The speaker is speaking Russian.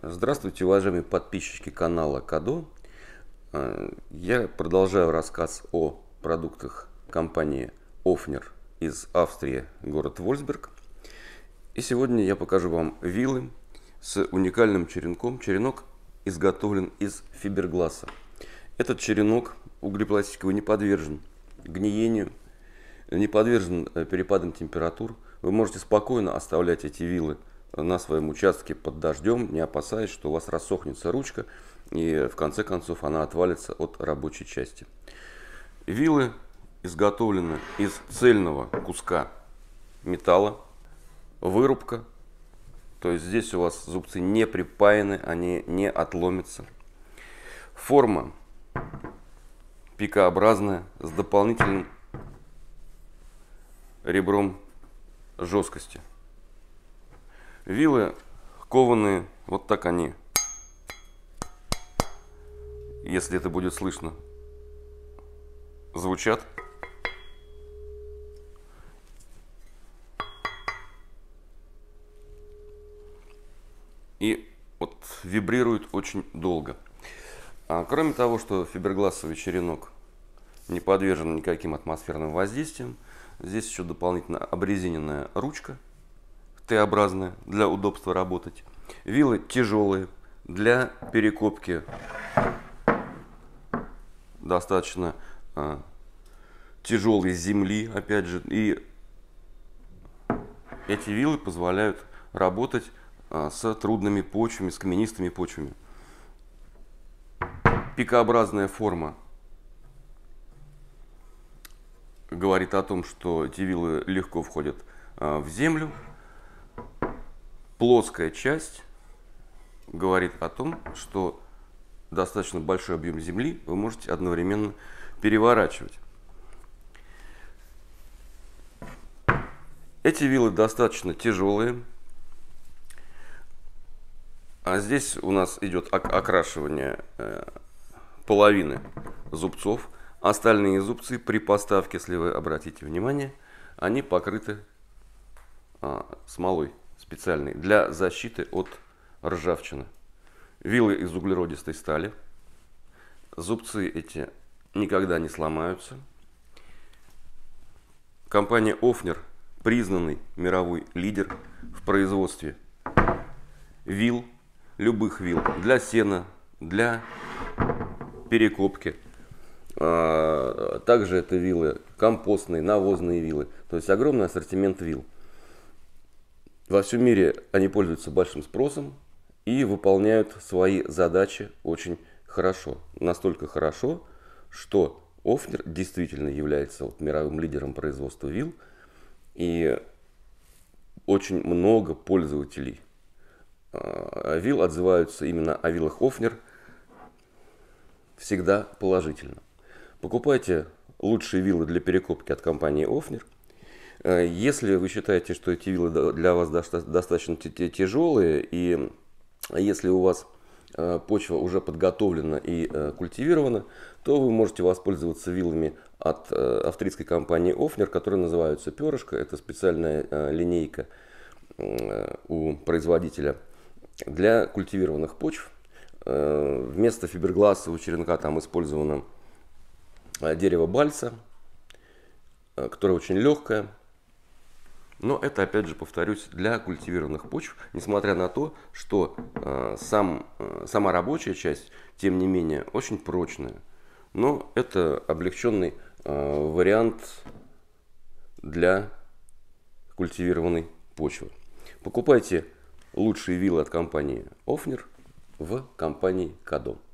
Здравствуйте, уважаемые подписчики канала Кадо. Э, я продолжаю рассказ о продуктах компании Офнер из Австрии, город Вольсберг. И сегодня я покажу вам вилы с уникальным черенком. Черенок изготовлен из фибергласа. Этот черенок углепластиковый не подвержен гниению, не подвержен э, перепадам температур. Вы можете спокойно оставлять эти вилы на своем участке под дождем, не опасаясь, что у вас рассохнется ручка и в конце концов она отвалится от рабочей части. Вилы изготовлены из цельного куска металла, вырубка, то есть здесь у вас зубцы не припаяны, они не отломятся. Форма пикообразная с дополнительным ребром жесткости. Вилы кованые, вот так они. Если это будет слышно. Звучат. И вот вибрируют очень долго. А кроме того, что фибергласовый черенок не подвержен никаким атмосферным воздействиям, здесь еще дополнительно обрезиненная ручка – Т-образные для удобства работать. Вилы тяжелые для перекопки. Достаточно э, тяжелой земли, опять же. И эти вилы позволяют работать э, с трудными почвами, с каменистыми почвами. Пикообразная форма говорит о том, что эти вилы легко входят а, в землю, плоская часть говорит о том, что достаточно большой объем земли вы можете одновременно переворачивать. Эти вилы достаточно тяжелые. А здесь у нас идет окрашивание э, половины зубцов. Остальные зубцы при поставке, если вы обратите внимание, они покрыты а, смолой специальный для защиты от ржавчины. Вилы из углеродистой стали. Зубцы эти никогда не сломаются. Компания Офнер признанный мировой лидер в производстве вил, любых вил для сена, для перекопки. А, также это вилы компостные, навозные вилы. То есть огромный ассортимент вил. Во всем мире они пользуются большим спросом и выполняют свои задачи очень хорошо. Настолько хорошо, что Офнер действительно является вот мировым лидером производства вил. И очень много пользователей а, вил отзываются именно о вилах Офнер всегда положительно. Покупайте лучшие виллы для перекупки от компании Офнер – Э, если вы считаете, что эти вилы для вас достаточно тяжелые, и а если у вас э, почва уже подготовлена и э, культивирована, то вы можете воспользоваться вилами от австрийской компании Offner, которые называются перышко. Это специальная линейка у производителя для культивированных почв. Вместо фибергласа у черенка там использовано дерево бальса, которое очень легкое, но это, опять же, повторюсь, для культивированных почв, несмотря на то, что э, сам, э, сама рабочая часть, тем не менее, очень прочная. Но это облегченный э, вариант для культивированной почвы. Покупайте лучшие виллы от компании Офнер в компании Кадом.